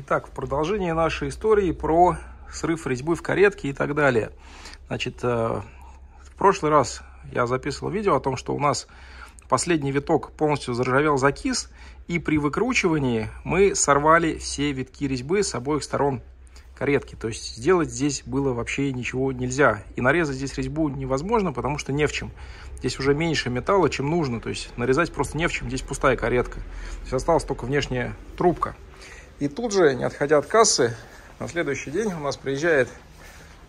Итак, в продолжение нашей истории про срыв резьбы в каретке и так далее. Значит, э, в прошлый раз я записывал видео о том, что у нас последний виток полностью заржавел, закис, и при выкручивании мы сорвали все витки резьбы с обоих сторон каретки. То есть сделать здесь было вообще ничего нельзя. И нарезать здесь резьбу невозможно, потому что не в чем. Здесь уже меньше металла, чем нужно. То есть нарезать просто не в чем. Здесь пустая каретка. То есть осталась только внешняя трубка. И тут же, не отходя от кассы, на следующий день у нас приезжает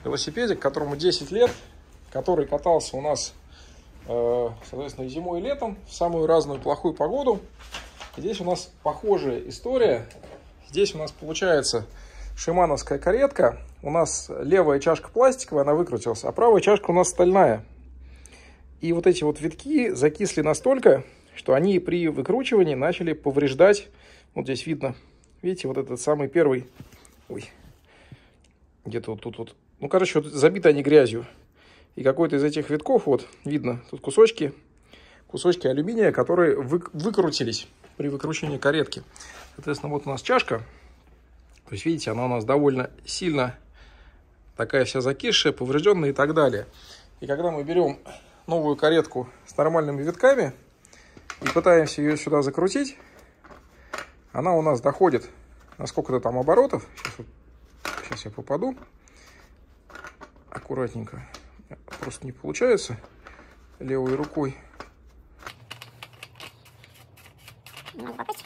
велосипедик, которому 10 лет, который катался у нас, э, соответственно, зимой и летом, в самую разную плохую погоду. Здесь у нас похожая история. Здесь у нас получается шимановская каретка. У нас левая чашка пластиковая, она выкрутилась, а правая чашка у нас стальная. И вот эти вот витки закисли настолько, что они при выкручивании начали повреждать, вот здесь видно, Видите, вот этот самый первый... Ой, где-то вот тут вот. Ну, короче, вот забиты они грязью. И какой-то из этих витков, вот, видно, тут кусочки, кусочки алюминия, которые вы, выкрутились при выкручивании каретки. Соответственно, вот у нас чашка. То есть, видите, она у нас довольно сильно такая вся закисшая, поврежденная и так далее. И когда мы берем новую каретку с нормальными витками и пытаемся ее сюда закрутить, она у нас доходит на сколько-то там оборотов. Сейчас, вот, сейчас я попаду. Аккуратненько. Просто не получается левой рукой. Ну, Здесь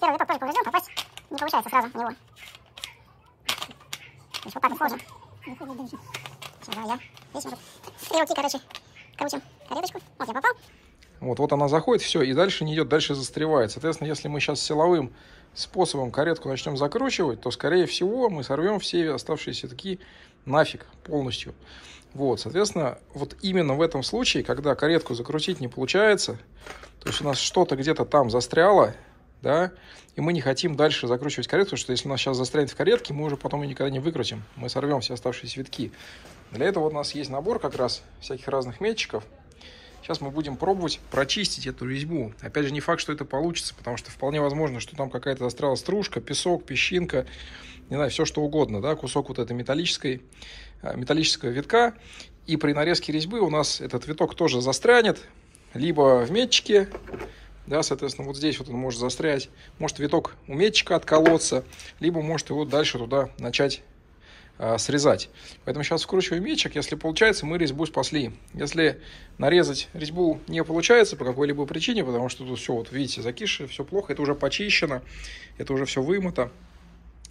первый виток тоже поврежден, попасть не получается сразу в него. Еще вот так вот сложно. Сейчас, давай я. Здесь уже. Стрелки, короче, крутим кареточку. Вот я попал. Вот, вот она заходит, все, и дальше не идет, дальше застревает. Соответственно, если мы сейчас силовым способом каретку начнем закручивать, то, скорее всего, мы сорвем все оставшиеся такие нафиг полностью. Вот, соответственно, вот именно в этом случае, когда каретку закрутить не получается, то есть у нас что-то где-то там застряло, да, и мы не хотим дальше закручивать каретку, потому что если у нас сейчас застрянет в каретке, мы уже потом ее никогда не выкрутим, мы сорвем все оставшиеся витки. Для этого у нас есть набор как раз всяких разных метчиков, Сейчас мы будем пробовать прочистить эту резьбу. Опять же, не факт, что это получится, потому что вполне возможно, что там какая-то застряла стружка, песок, песчинка, не знаю, все что угодно, да, кусок вот этой металлической, а, металлического витка. И при нарезке резьбы у нас этот виток тоже застрянет, либо в метчике, да, соответственно, вот здесь вот он может застрять, может виток у метчика отколоться, либо может его дальше туда начать Э, срезать. Поэтому сейчас вкручиваю мечик. Если получается, мы резьбу спасли. Если нарезать резьбу не получается по какой-либо причине, потому что тут все, вот видите, закиши, все плохо, это уже почищено, это уже все вымыто.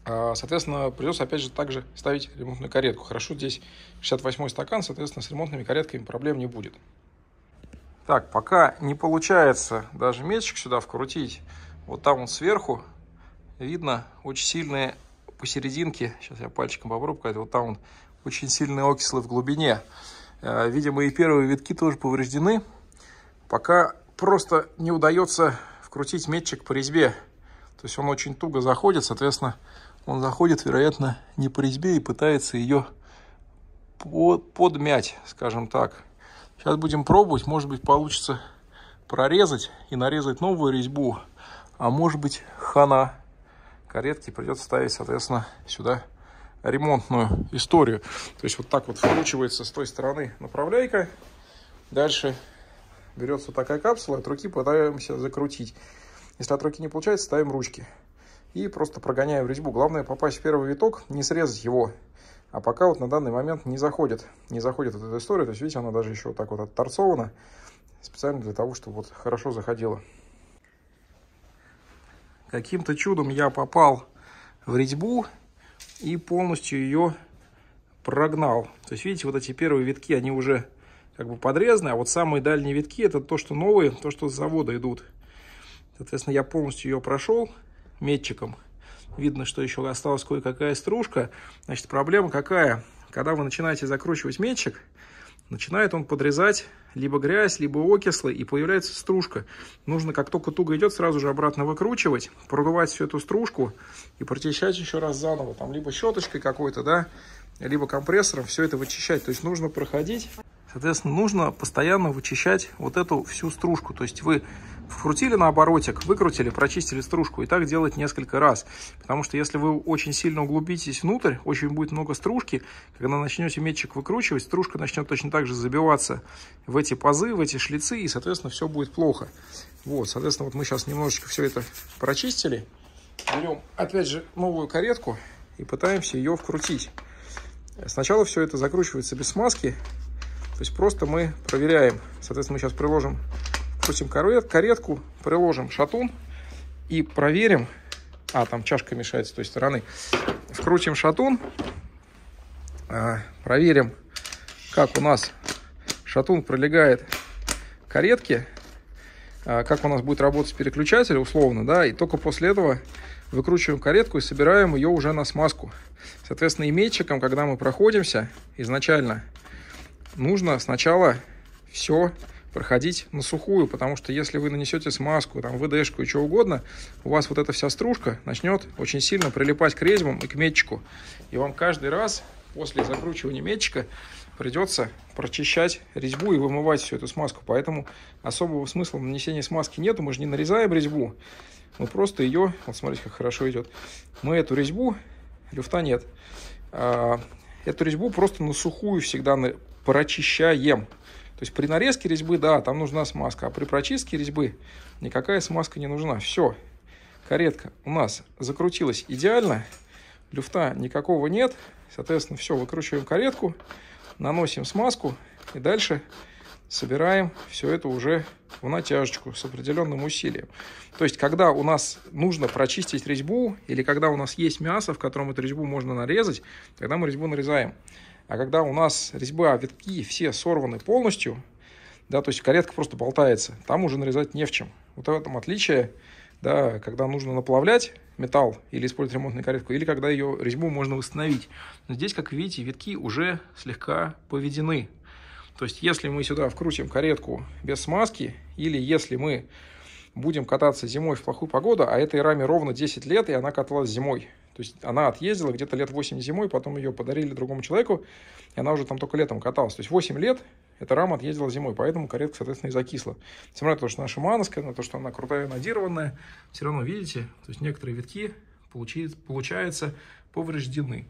А, соответственно, придется опять же также ставить ремонтную каретку. Хорошо, здесь 68 стакан, соответственно, с ремонтными каретками проблем не будет. Так, пока не получается даже мечик сюда вкрутить, вот там он сверху, видно очень сильные посерединке, сейчас я пальчиком попробую, вот там очень сильные окислы в глубине. Э, видимо, и первые витки тоже повреждены. Пока просто не удается вкрутить метчик по резьбе. То есть он очень туго заходит, соответственно, он заходит, вероятно, не по резьбе и пытается ее подмять, скажем так. Сейчас будем пробовать, может быть, получится прорезать и нарезать новую резьбу, а может быть, хана каретки придется ставить, соответственно, сюда ремонтную историю. То есть вот так вот вкручивается с той стороны направляйка. Дальше берется вот такая капсула, от руки пытаемся закрутить. Если от руки не получается, ставим ручки. И просто прогоняем резьбу. Главное попасть в первый виток, не срезать его. А пока вот на данный момент не заходит. Не заходит вот эта история. То есть, видите, она даже еще вот так вот отторцована. Специально для того, чтобы вот хорошо заходила. Каким-то чудом я попал в резьбу и полностью ее прогнал. То есть, видите, вот эти первые витки, они уже как бы подрезаны, а вот самые дальние витки, это то, что новые, то, что с завода идут. Соответственно, я полностью ее прошел метчиком. Видно, что еще осталась кое-какая стружка. Значит, проблема какая? Когда вы начинаете закручивать метчик, Начинает он подрезать либо грязь, либо окислы, и появляется стружка. Нужно, как только туго идет, сразу же обратно выкручивать, продувать всю эту стружку и прочищать еще раз заново. Там либо щеточкой какой-то, да, либо компрессором все это вычищать. То есть нужно проходить Соответственно, нужно постоянно вычищать вот эту всю стружку. То есть вы вкрутили на оборотик, выкрутили, прочистили стружку. И так делать несколько раз. Потому что если вы очень сильно углубитесь внутрь, очень будет много стружки. Когда начнете метчик выкручивать, стружка начнет точно так же забиваться в эти пазы, в эти шлицы. И, соответственно, все будет плохо. Вот, соответственно, вот мы сейчас немножечко все это прочистили. Берем, опять же, новую каретку и пытаемся ее вкрутить. Сначала все это закручивается без смазки, то есть просто мы проверяем. Соответственно, мы сейчас приложим, крутим карет, каретку, приложим шатун и проверим. А, там чашка мешает с той стороны. Вкрутим шатун, а, проверим, как у нас шатун пролегает каретке, а, как у нас будет работать переключатель, условно, да, и только после этого выкручиваем каретку и собираем ее уже на смазку. Соответственно, и когда мы проходимся изначально, нужно сначала все проходить на сухую, потому что если вы нанесете смазку, там, ВДшку и что угодно, у вас вот эта вся стружка начнет очень сильно прилипать к резьбам и к метчику. И вам каждый раз после закручивания метчика придется прочищать резьбу и вымывать всю эту смазку. Поэтому особого смысла нанесения смазки нету, мы же не нарезаем резьбу, мы просто ее, вот смотрите, как хорошо идет, мы эту резьбу, люфта нет, а, эту резьбу просто на сухую всегда прочищаем. То есть при нарезке резьбы, да, там нужна смазка, а при прочистке резьбы никакая смазка не нужна. Все, каретка у нас закрутилась идеально, люфта никакого нет, соответственно, все, выкручиваем каретку, наносим смазку и дальше собираем все это уже в натяжечку с определенным усилием. То есть, когда у нас нужно прочистить резьбу, или когда у нас есть мясо, в котором эту резьбу можно нарезать, тогда мы резьбу нарезаем. А когда у нас резьба, витки все сорваны полностью, да, то есть каретка просто болтается, там уже нарезать не в чем. Вот в этом отличие, да, когда нужно наплавлять металл или использовать ремонтную каретку, или когда ее резьбу можно восстановить. Но здесь, как видите, витки уже слегка поведены. То есть, если мы сюда вкрутим каретку без смазки, или если мы будем кататься зимой в плохую погоду, а этой раме ровно 10 лет, и она каталась зимой. То есть она отъездила где-то лет 8 зимой, потом ее подарили другому человеку, и она уже там только летом каталась. То есть 8 лет эта рама отъездила зимой, поэтому каретка, соответственно, и закисла. Тем более то, что наша шимановская, на то, что она крутая, надированная, все равно, видите, то есть некоторые витки получи, получается повреждены.